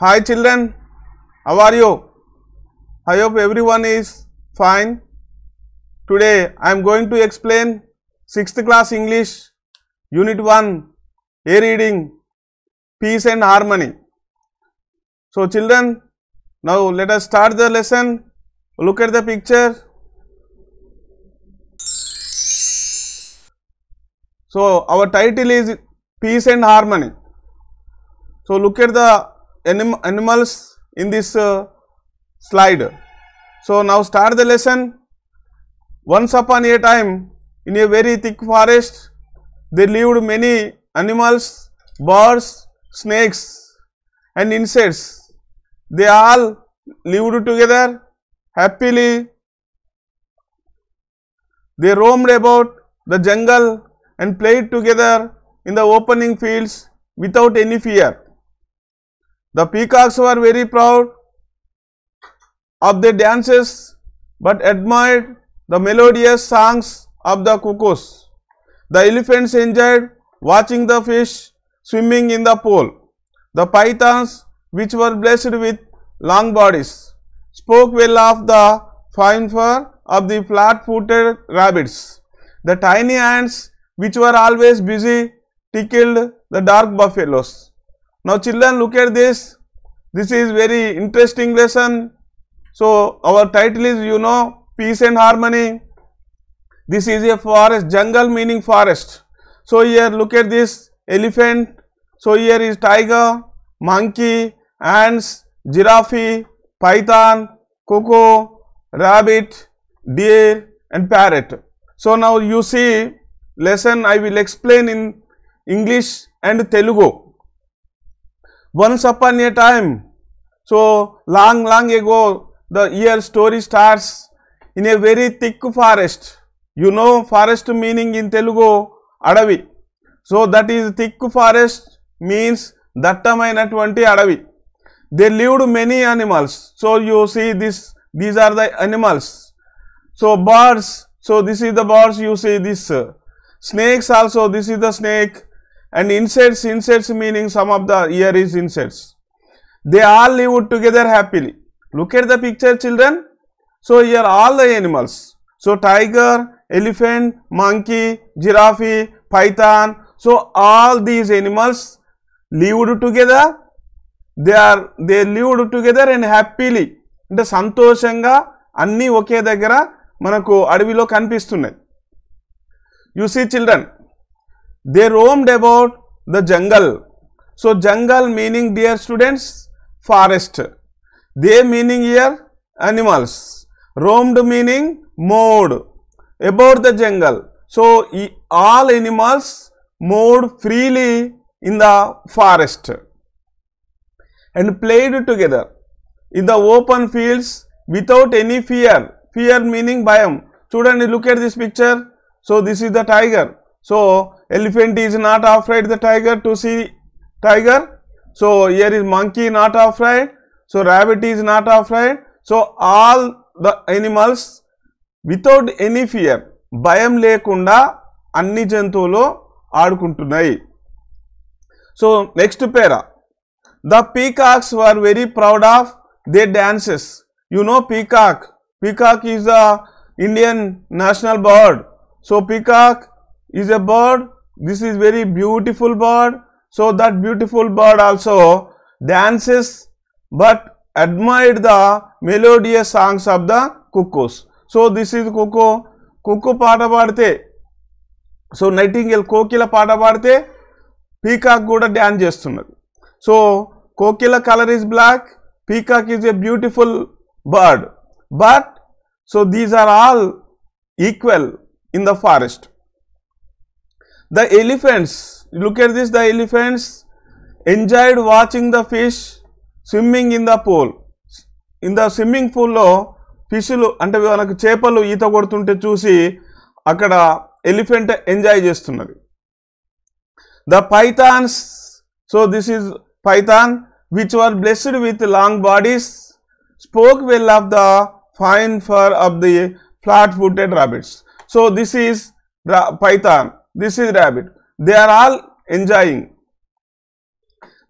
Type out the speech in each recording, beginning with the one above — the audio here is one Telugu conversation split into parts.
Hi children, how are you? I hope everyone is fine. Today I am going to explain 6th class English Unit 1 A reading Peace and Harmony. So children, now let us start the lesson. Look at the picture. So our title is Peace and Harmony. So look at the anim animals in this uh, slide. So, now start the lesson. Once upon a time in a very thick forest, there lived many animals, birds, snakes and insects. They all lived together happily. They roamed about the jungle and played together in the opening fields without any fear. The peacocks were very proud of their dances but admired the melodious songs of the cuckoos. The elephants enjoyed watching the fish swimming in the pool. The pythons, which were blessed with long bodies, spoke well of the fine fur of the flat-footed rabbits. The tiny ants, which were always busy, tickled the dark buffaloes. Now, children look at this, this is very interesting lesson. So, our title is you know peace and harmony. This is a forest, jungle meaning forest. So, here look at this elephant, so here is tiger, monkey, ants, giraffe, python, coco, rabbit, deer and parrot. So, now you see lesson I will explain in English and Telugu once upon a time, so long, long ago, the year story starts in a very thick forest. You know, forest meaning in Telugu, aravi. So, that is thick forest means Dattamaina 20 aravi. They lived many animals. So, you see this, these are the animals. So, birds, so this is the birds, you see this. Snakes also, this is the snake. and insects, insects meaning some of the year is insects. They all lived together happily. Look at the picture children. So here all the animals. So tiger, elephant, monkey, giraffe, python. So all these animals lived together. They are they lived together and happily. అంటే సంతోషంగా అన్నీ ఒకే దగ్గర మనకు అడవిలో కనిపిస్తున్నాయి you see children They roamed about the jungle. So, jungle meaning dear students forest. They meaning here animals. Roamed meaning mode about the jungle. So, all animals moved freely in the forest and played together in the open fields without any fear. Fear meaning biome. Students, look at this picture. So, this is the tiger. So, elephant is not afraid the tiger to see tiger. So, here is monkey not afraid. So, rabbit is not afraid. So, all the animals without any fear, భయం లేకుండా అన్ని జంతువులు ఆడుకుంటున్నాయి so next para the peacocks were very proud of their dances you know peacock peacock is the Indian national bird so peacock is a bird this is very beautiful bird so that beautiful bird also dances but admired the melodious songs of the cuckoos so this is cuckoo cuckoo పాట paadte so nightingale kokila పాట paadte peacock kuda dance chestunnadu so kokila color is black peacock is a beautiful bird but so these are all equal in the forest The elephants, look at this, the elephants enjoyed watching the fish swimming in the pool in the swimming పూల్లో ఫిష్లు అంటే మనకు చేపలు ఈత కొడుతుంటే చూసి అక్కడ ఎలిఫెంట్ ఎంజాయ్ చేస్తున్నది the pythons so this is python which are blessed with long bodies spoke well of the fine fur of the flat footed rabbits so this is python This is rabbit. They are all enjoying.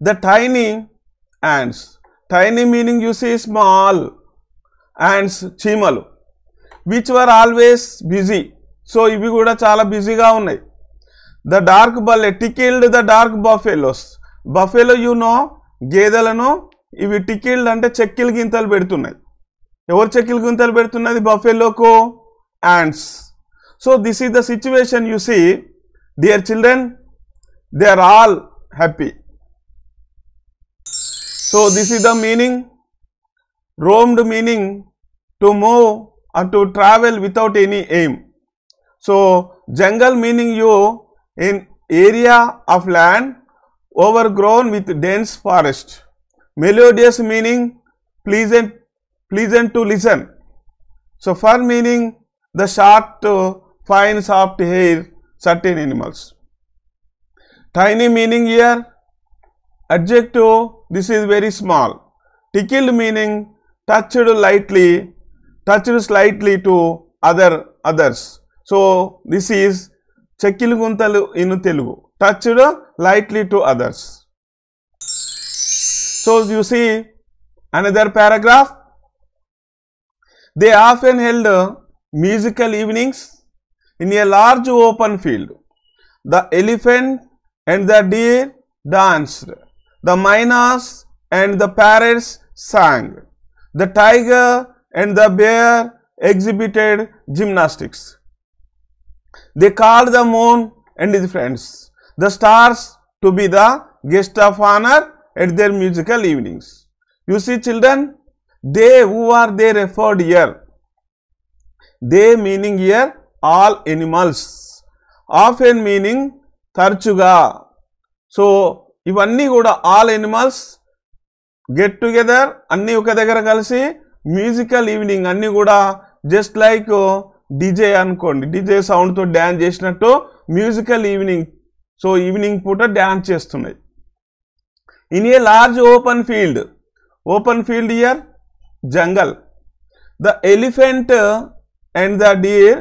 The tiny ants, tiny meaning you see small ants, chimalu, which were always busy. So, ఇవి కూడా చాలా బిజీగా ఉన్నాయి ద డార్క్ బల్లే tickled the dark buffaloes buffalo you know గేదెలను ఇవి టికిల్డ్ అంటే చెక్కిల గింతలు పెడుతున్నాయి ఎవరు చెక్కిల గింతలు పెడుతున్నది బఫెలోకు యాండ్స్ so this is the situation you see Dear children, they are all happy. So, this is the meaning, roamed meaning to move or to travel without any aim. So, jungle meaning you in area of land overgrown with dense forest. Melodious meaning pleasant, pleasant to listen. So, fur meaning the short, fine, soft hair certain animals. Tiny meaning here adjective this is very small. Tickled meaning touched lightly, touched slightly to other others. So this is చెక్కిలు గుంతలు in Telugu touched lightly to others so you see another paragraph they often held musical evenings in a large open field. The elephant and the deer danced. The minas and the parrots sang. The tiger and the bear exhibited gymnastics. They called the moon and his friends, the stars to be the guest of honor at their musical evenings. You see children, they who are they referred here, they meaning here all animals of ఎన్ మీనింగ్ తరచుగా సో ఇవన్నీ కూడా ఆల్ ఎనిమల్స్ గెట్ టుగెదర్ అన్నీ ఒక దగ్గర కలిసి మ్యూజికల్ ఈవినింగ్ అన్నీ కూడా జస్ట్ లైక్ డీజే అనుకోండి డీజే సౌండ్తో డ్యాన్స్ చేసినట్టు మ్యూజికల్ ఈవినింగ్ సో ఈవినింగ్ పూట డ్యాన్స్ చేస్తున్నాయి in a large open field open field here jungle the elephant and the deer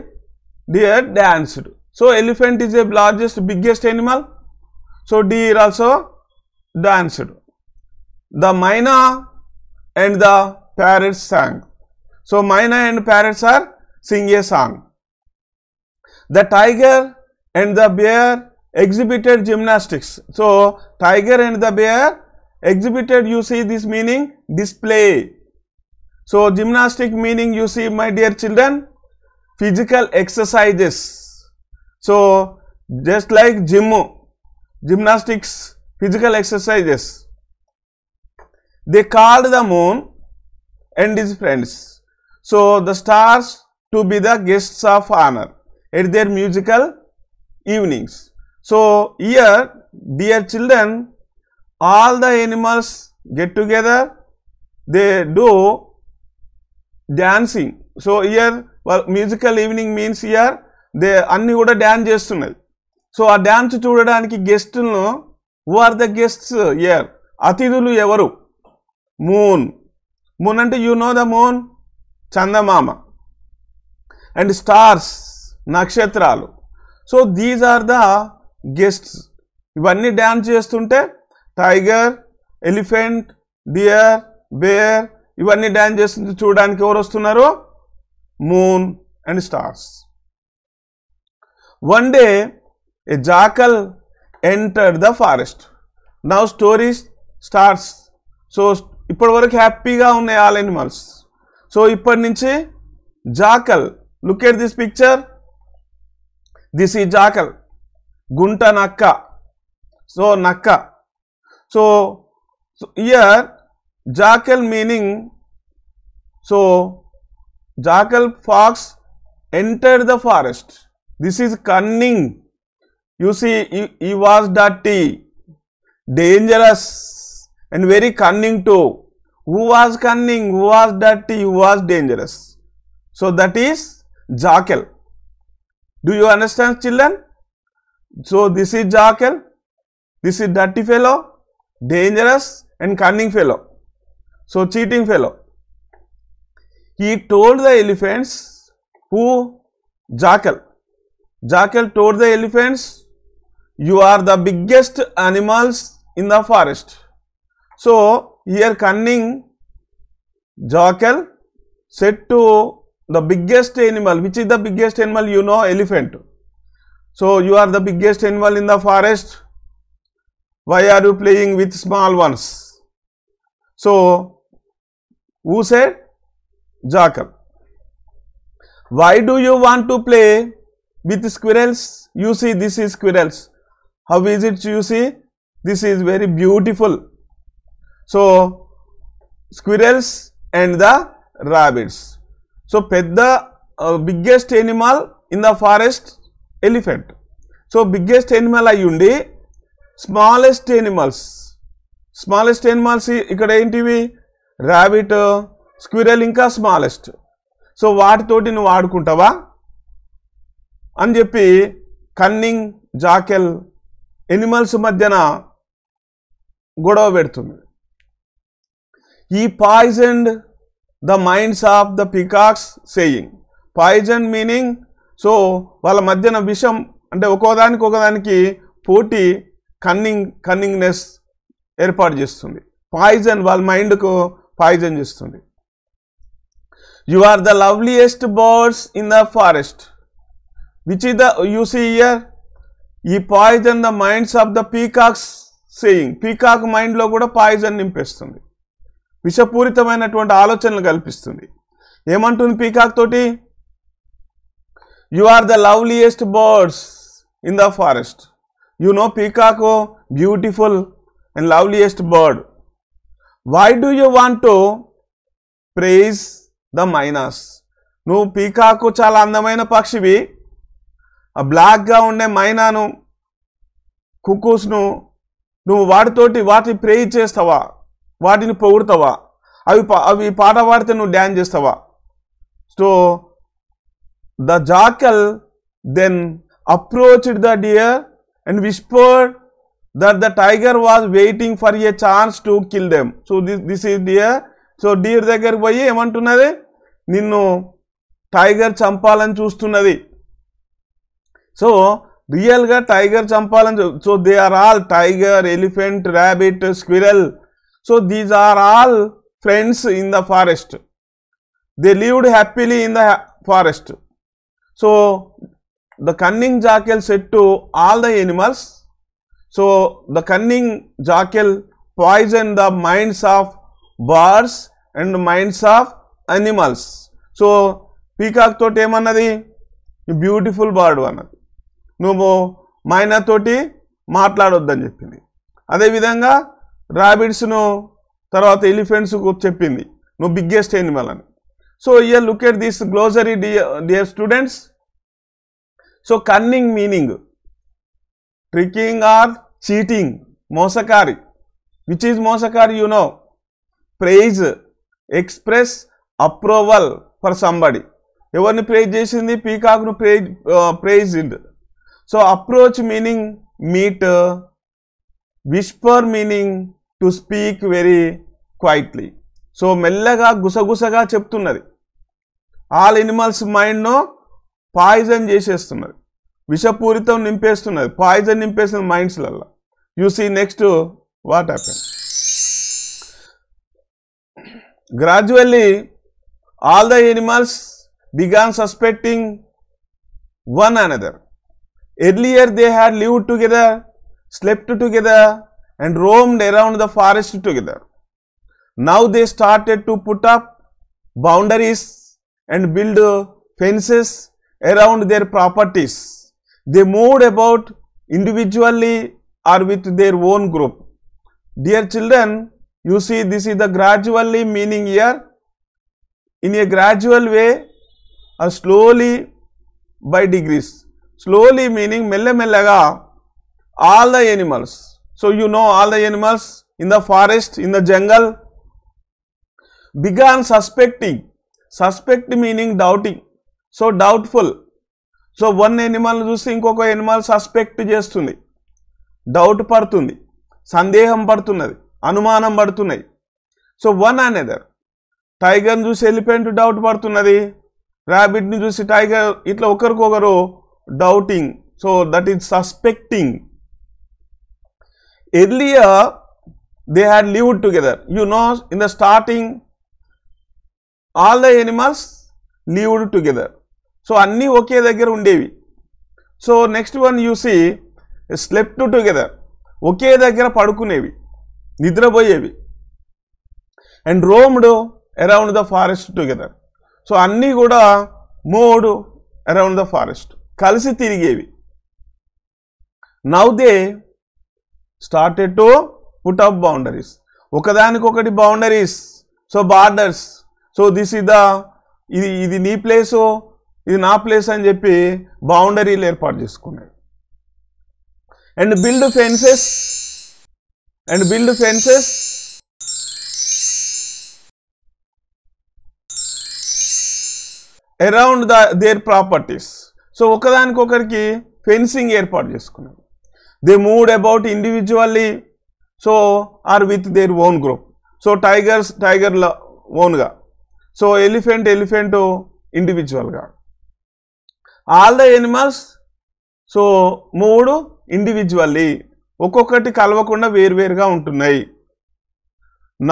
deer danced. So, elephant is the largest, biggest animal. So, deer also danced. The myna and the parrot sang. So, myna and parrots are sing a song. The tiger and the bear exhibited gymnastics. So, tiger and the bear exhibited you see this meaning display. So, gymnastic meaning you see my dear children physical exercises. So, just like gym, gymnastics, physical exercises. They called the moon and his friends. So, the stars to be the guests of honor at their musical evenings. So, here, dear children, all the animals get together, they do dancing. So, here musical evening means here they అన్నీ కూడా డ్యాన్స్ చేస్తున్నది సో ఆ డ్యాన్స్ చూడడానికి గెస్టులను who are the guests here అతిథులు ఎవరు మూన్ మూన్ అంటే యు నో ద మూన్ చందమామ అండ్ స్టార్స్ నక్షత్రాలు so these are the guests ఇవన్నీ డ్యాన్స్ చేస్తుంటే టైగర్ ఎలిఫెంట్ డియర్ బేర్ ఇవన్నీ డ్యాన్స్ చేస్తుంటే చూడడానికి ఎవరు వస్తున్నారు moon and stars. One day a jackal entered the forest. Now story starts. So ఇప్పటి వరకు హ్యాపీగా ఉన్నాయి ఆల్ యానిమల్స్ సో ఇప్పటి నుంచి jackal look at this picture this ఈ జాకల్ గుంట నక్క సో నక్క so here jackal meaning so jackal fox entered the forest this is cunning you see he, he was dirty dangerous and very cunning too who was cunning who was dirty who was dangerous so that is jackal do you understand children so this is jackal this is dirty fellow dangerous and cunning fellow so cheating fellow he told the elephants who jackal jackal told the elephants you are the biggest animals in the forest so here cunning jackal said to the biggest animal which is the biggest animal you know elephant so you are the biggest animal in the forest why are you playing with small ones so who said jackal why do you want to play with squirrels you see this is squirrels how is it you see this is very beautiful so squirrels and the rabbits so పెద్ద biggest animal in the forest elephant so biggest animal అయి ఉండి స్మాలెస్ట్ ఎనిమల్స్ స్మాలెస్ట్ ఎనిమల్స్ ఇక్కడ ఏంటివి ర్యాబిట్ స్క్విరల్ ఇంకా స్మాలెస్ట్ సో వాటితోటి నువ్వు ఆడుకుంటావా అని చెప్పి కన్నింగ్ జాకెల్ ఎనిమల్స్ మధ్యన గొడవ పెడుతుంది ఈ poisoned the minds of the peacocks saying poison meaning so వాళ్ళ మధ్యన విషం అంటే ఒక్కోదానికి ఒకదానికి పోటీ కన్నింగ్ కన్నింగ్నెస్ ఏర్పాటు చేస్తుంది పాయిజన్ వాళ్ళ మైండ్కు పాయిజన్ చేస్తుంది You are the loveliest birds in the forest. Which is the, you see here, ఈ poison the minds of the peacocks saying peacock మైండ్లో కూడా పాయిజన్ నింపేస్తుంది విషపూరితమైనటువంటి ఆలోచనలు కల్పిస్తుంది ఏమంటుంది పీకాక్ తోటి you are the loveliest birds in the forest you know peacock beautiful and loveliest bird why do you want to praise the mynahs నువ్వు పీకాకు చాలా అందమైన పక్షివి ఆ బ్లాక్గా ఉండే మైనాను కుక్కూస్ను నువ్వు వాటితోటి వాటిని ప్రేయి చేస్తావా వాటిని పొగుడతావా అవి అవి పాట పాడితే నువ్వు డ్యాన్స్ చేస్తావా so the jackal then approached the deer and whispered that the tiger was waiting for a chance to kill them so this this is deer so deer దగ్గరికి పోయి ఏమంటున్నది నిన్ను టైగర్ చంపాలని చూస్తున్నది సో రియల్గా టైగర్ చంపాలని so they are all tiger elephant rabbit squirrel so these are all friends in the forest they lived happily in the forest so the cunning jackal said to all the animals so the cunning jackal poison the minds of bars and minds of animals so peacock తోటి ఏమన్నది బ్యూటిఫుల్ బర్డ్ అన్నది నువ్వు మైనాతోటి మాట్లాడొద్దని చెప్పింది అదేవిధంగా రాబిడ్స్ను తర్వాత ఎలిఫెంట్స్కు చెప్పింది నువ్వు బిగ్గెస్ట్ ఎనిమల్ అని so here look at this glossary dear students so cunning meaning tricking or cheating మోసకారి విచ్ ఈజ్ మోసకారి you know praise express approval for somebody ఎవరిని ప్రేజ్ చేసింది పీకాక్ను praise praised so approach meaning meet whisper meaning to speak very quietly so మెల్లగా గుసగుసగా చెప్తున్నది ఆల్ ఎనిమల్స్ మైండ్ను పాయిజన్ చేసేస్తున్నది విషపూరితం నింపేస్తున్నది పాయిజన్ నింపేస్తుంది మైండ్స్లల్లో you see next what happen Gradually, all the animals began suspecting one another. Earlier, they had lived together, slept together, and roamed around the forest together. Now, they started to put up boundaries and build fences around their properties. They moved about individually or with their own group. Dear children, You see this is the gradually meaning here. In a gradual way or slowly by degrees. Slowly meaning melle mellaga all the animals. So you know all the animals in the forest, in the jungle began suspecting. Suspect meaning doubting. So doubtful so one animal చూసి ఇంకొక ఎనిమల్ సస్పెక్ట్ చేస్తుంది డౌట్ పడుతుంది సందేహం పడుతున్నది అనుమానం పడుతున్నాయి సో వన్ అనేదర్ టైగర్ని చూసి ఎలిఫెంట్ డౌట్ పడుతున్నది ర్యాబిట్ని చూసి టైగర్ ఇట్లా ఒకరికొకరు doubting so that is suspecting earlier they had lived together you know in the starting all the animals lived together so అన్నీ ఒకే దగ్గర ఉండేవి so next one you see slept together ఒకే దగ్గర పడుకునేవి నిద్రపోయేవి and roamed around the forest together so అన్నీ కూడా మోడ్ అరౌండ్ ద ఫారెస్ట్ కలిసి తిరిగేవి now they started to put up boundaries ఒకదానికొకటి boundaries so borders so this is the ఇది ఇది నీ ప్లేసు ఇది నా ప్లేస్ అని చెప్పి బౌండరీలు ఏర్పాటు చేసుకున్నాయి and build fences and build fences around the their properties so ఒకదానికొకరికి ఫెన్సింగ్ ఏర్పాటు చేసుకున్నారు they moved about individually so are with their own group so tigers టైగర్ల ఓన్గా సో ఎలిఫెంట్ ఎలిఫెంట్ ఇండివిజువల్గా all the animals so moved individually ఒక్కొక్కటి కలవకుండా వేరువేరుగా ఉంటున్నాయి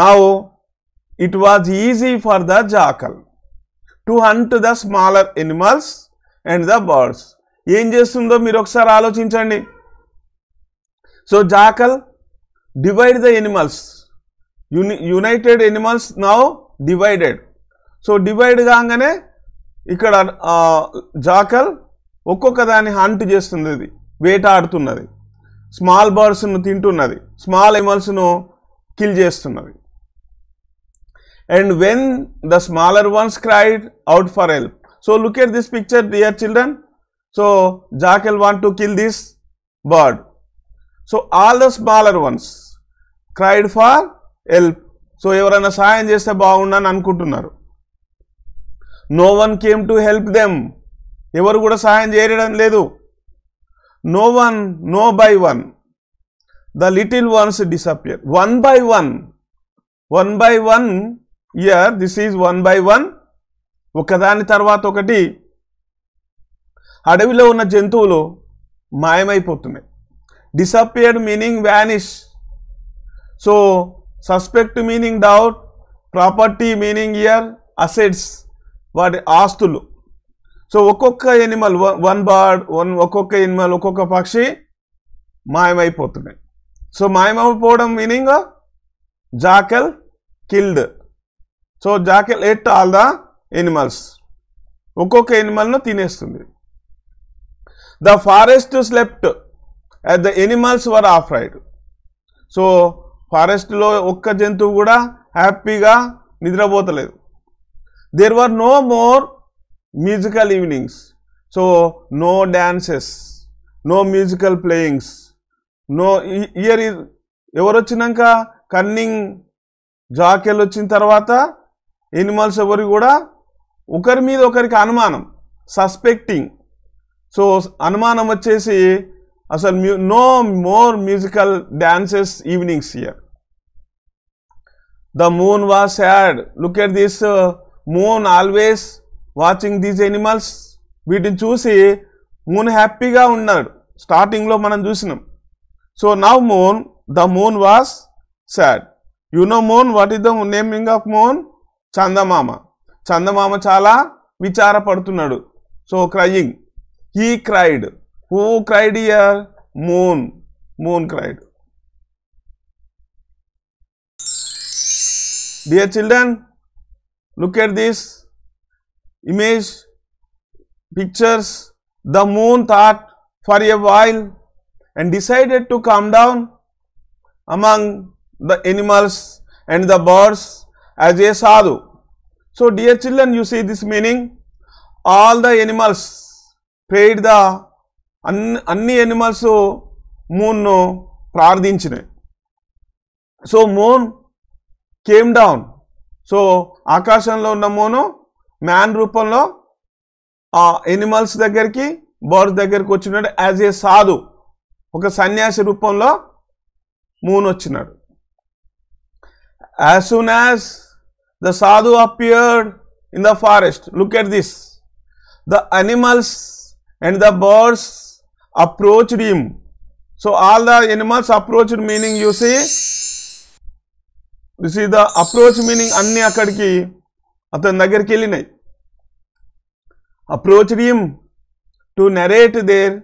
now it was easy for the jackal to hunt the smaller animals and the birds ఏం చేస్తుందో మీరు ఒకసారి ఆలోచించండి so jackal divide the animals యుని united animals now divided so divide కాగానే ఇక్కడ జాకల్ ఒక్కొక్క దాన్ని హంట్ చేస్తుంది వేటాడుతున్నది స్మాల్ బర్డ్స్ను తింటున్నది స్మాల్ ఎమల్స్ను కిల్ చేస్తున్నది and when the smaller ones cried out for help so look at this picture dear children so jackal want to kill this bird so all the smaller ones cried for help so ఎవరైనా సాయం చేస్తే బాగుండని అనుకుంటున్నారు no one came to help them ఎవరు కూడా సాయం చేయడం లేదు no one, no by one. The little ones disappear. One by one, one by one, here this is one by one, ఒకదాని తర్వాత ఒకటి అడవిలో ఉన్న జంతువులు మాయమైపోతున్నాయి disappeared meaning vanish so suspect meaning doubt property meaning here assets వాటి ఆస్తులు సో ఒక్కొక్క ఎనిమల్ వన్ బర్డ్ వన్ ఒక్కొక్క ఎనిమల్ ఒక్కొక్క పక్షి మాయమైపోతున్నాయి సో మాయమైపోవడం meaning jackal killed so jackal ate all the animals ఒక్కొక్క ఎనిమల్ను తినేస్తుంది the forest slept at the animals were afraid so ఫారెస్ట్లో ఒక్క జంతువు కూడా హ్యాపీగా నిద్రపోతలేదు there were no more musical evenings so no dances no musical playings no here ఈ ఎవరు వచ్చినాక కన్నింగ్ జాకెల్ వచ్చిన తర్వాత ఎనిమల్స్ ఎవరు కూడా ఒకరి మీద ఒకరికి అనుమానం సస్పెక్టింగ్ సో అనుమానం వచ్చేసి అసలు మ్యూ no more musical dances evenings here the moon was had look at this moon always watching these animals వీటిని చూసి మూన్ హ్యాపీగా ఉన్నాడు స్టార్టింగ్లో మనం చూసినాం so now moon the moon was sad you know moon what is the naming of moon చందమామ చందమామ చాలా విచారపడుతున్నాడు so crying he cried who cried here moon moon cried dear children look at this image, pictures, the moon thought for a while and decided to come down among the animals and the birds as a sadhu. So, dear children, you see this meaning, all the animals prayed the, అన్ని ఎనిమల్స్ మూన్ను ప్రార్థించినాయి so moon came down so ఆకాశంలో ఉన్న మూను మ్యాన్ రూపంలో ఆ ఎనిమల్స్ దగ్గరికి బర్డ్స్ దగ్గరికి వచ్చినాడు యాజ్ ఏ సాధు ఒక సన్యాసి రూపంలో మూన్ వచ్చినాడు as soon as the sadhu appeared in the forest look at this the animals and the birds approached him so all the animals approached meaning చూసి దిస్ ఈ ద అప్రోచ్ మీనింగ్ అన్నీ అక్కడికి అతని దగ్గరికి వెళ్ళినాయి approached him to narrate their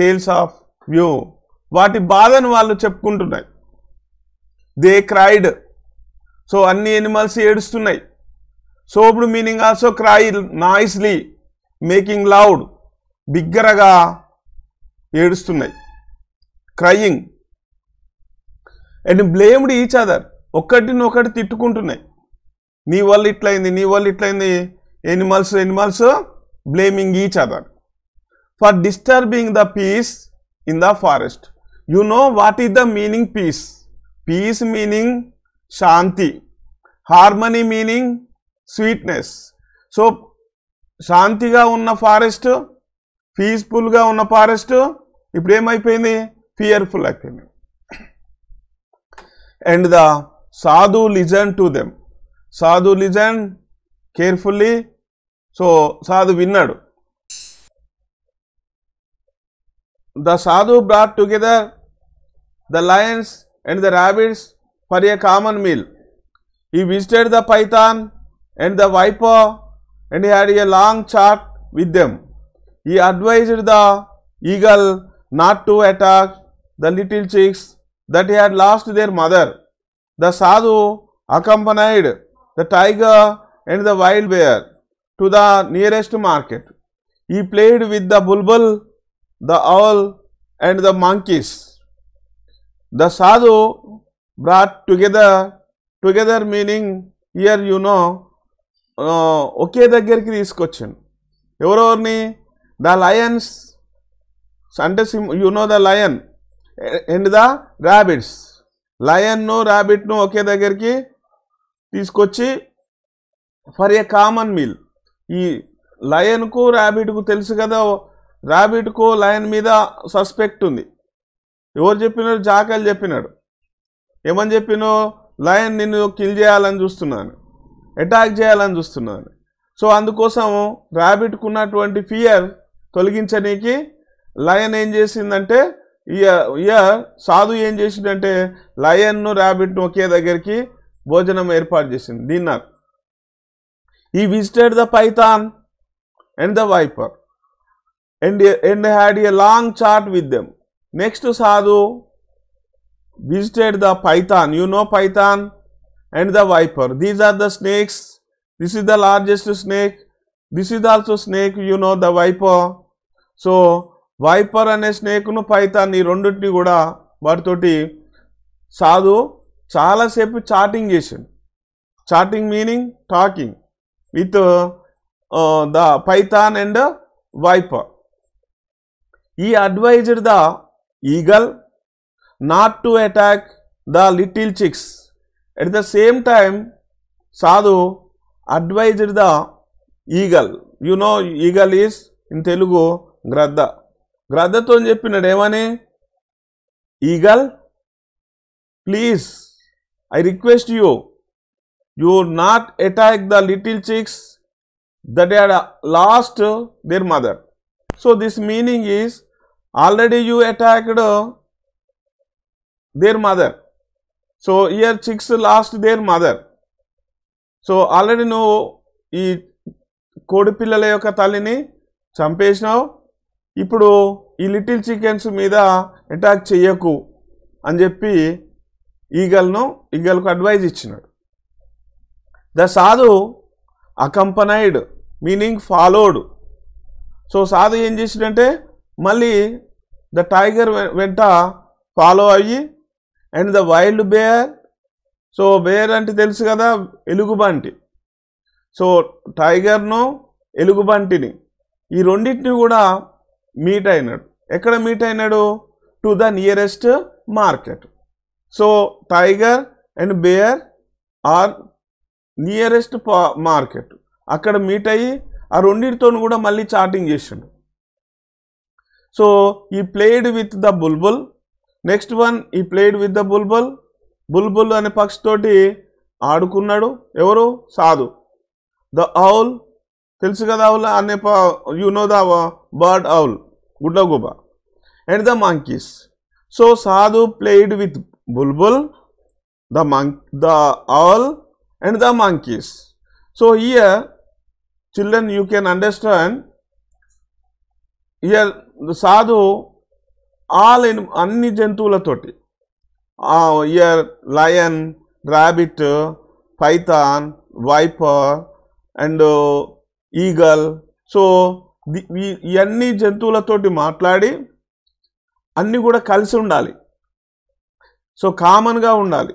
tales of woe వాటి బాధను వాళ్ళు చెప్పుకుంటున్నాయి దే క్రైడ్ సో అన్ని ఎనిమల్స్ ఏడుస్తున్నాయి sobbed meaning also cry noisily making loud బిగ్గరగా ఏడుస్తున్నాయి crying and blamed each other ఒకటిని ఒకటినొకటి తిట్టుకుంటున్నాయి నీ వల్ల ఇట్లయింది నీ వల్ల ఇట్లయింది animals animals blaming each other for disturbing the peace in the forest. You know what is the meaning peace? Peace meaning Shanti, harmony meaning sweetness. So, shanti ga శాంతిగా ఉన్న ఫారెస్ట్ పీస్ఫుల్గా ఉన్న ఫారెస్ట్ ఇప్పుడు ఏమైపోయింది fearful అయిపోయింది And the sadhu listen to them. Sadhu listen carefully so sadhu విన్నాడు the sadhu brought together the lions and the rabbits for a common meal he visited the python and the viper and had a long chat with them he advised the eagle not to attack the little chicks that had lost their mother the sadhu accompanied the tiger and the wild bear to the nearest market. He played with the bulbul, the owl and the monkeys. The sadhu brought together, together meaning here you know okay ఒకే దగ్గరికి తీసుకొచ్చాను ఎవరెవరిని ద లయన్స్ అంటే సిమ్ the no the lion and the rabbits లయన్ను ర్యాబిట్ను ఒకే దగ్గరికి తీసుకొచ్చి ఫర్ ఏ కామన్ మీల్ ఈ లయన్కు ర్యాబిట్కు తెలుసు కదా ర్యాబిట్కు లయన్ మీద సస్పెక్ట్ ఉంది ఎవరు చెప్పినారు జాకల్ చెప్పినాడు ఏమని చెప్పినో లయన్ నిన్ను కిల్ చేయాలని చూస్తున్నాను అటాక్ చేయాలని చూస్తున్నాను సో అందుకోసం ర్యాబిట్కు ఉన్నటువంటి ఫియర్ తొలగించడానికి లయన్ ఏం చేసిందంటే ఇయ ఇయ సాధు ఏం చేసిందంటే లయన్ను ర్యాబిట్ను ఒకే దగ్గరికి భోజనం ఏర్పాటు చేసింది దీన్ని He visited the python and the viper and, and had a long chat with them. Next Sadhu visited the python. You know python and the viper. These are the snakes. This is the largest snake. This is also snake you know the viper so viper అనే స్నేక్ను పైతాన్ ఈ రెండింటిని కూడా వాటితోటి సాధు చాలాసేపు చాటింగ్ చేసిండు chatting meaning talking with the python and viper. He advised the eagle not to attack the little chicks. At the same time, Sadhu advised the eagle. You know, eagle is in Telugu గ్రద్ద గ్రద్దతో చెప్పినాడు ఏమని eagle please I request you you will not attack the little chicks that had lost their mother. So, this meaning is already you attacked their mother. So, here chicks lost their mother. So already నువ్వు ఈ కోడి పిల్లల యొక్క తల్లిని చంపేసినావు ఇప్పుడు ఈ లిటిల్ చికెన్స్ మీద అటాక్ చెయ్యకు అని చెప్పి ఈగల్ను ఈగల్కు అడ్వైజ్ ఇచ్చినాడు the sadhu అకంపనైడ్ meaning followed so సాధు ఏం చేసిండంటే మళ్ళీ ద టైగర్ వెంట ఫాలో అయ్యి and the wild bear so bear అంటే తెలుసు కదా ఎలుగుబంటి సో టైగర్ను ఎలుగుబంటిని ఈ రెండింటిని కూడా మీట్ అయినాడు ఎక్కడ మీట్ అయినాడు to the nearest market so tiger and bear are nearest market అక్కడ మీట్ అయ్యి ఆ రెండింటితో కూడా మళ్ళీ చార్టింగ్ చేసిండు so he played with the bulbul next one he played with the bulbul bulbul అనే పక్షితోటి ఆడుకున్నాడు ఎవరు సాధు ద అవుల్ తెలుసు కదా అవుల్ అనే you know the bird owl గుడ్లగుబ and the monkeys so sadhu played with bulbul the monk the all and the monkeys. So, here children you can understand here the sadhu all in anni jantula toti అన్ని జంతువులతోటి here lion rabbit python viper and eagle so ఇవన్నీ జంతువులతోటి మాట్లాడి అన్నీ కూడా కలిసి ఉండాలి సో కామన్గా ఉండాలి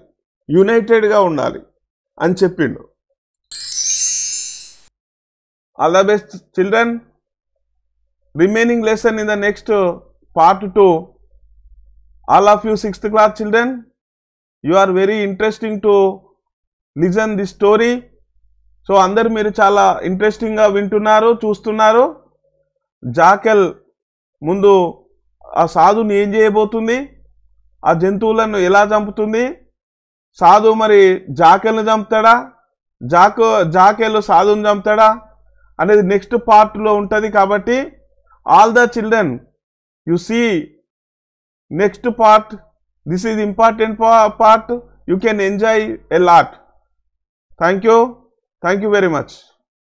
యునైటెడ్గా ఉండాలి అని చెప్పిండు all the best children remaining lesson in the next part to all of you sixth class children you are very interesting to listen the story so అందరు మీరు చాలా ఇంట్రెస్టింగ్గా వింటున్నారు చూస్తున్నారు జాకెల్ ముందు ఆ సాధుని ఏం చేయబోతుంది ఆ జంతువులను ఎలా చంపుతుంది సాధు మరి జాకెల్ని చంపుతాడా జాకు జాకెళ్ళు సాధుని చంపుతాడా అనేది నెక్స్ట్ పార్ట్లో ఉంటుంది కాబట్టి all the children you see next part this is important part you can enjoy a lot thank you thank you very much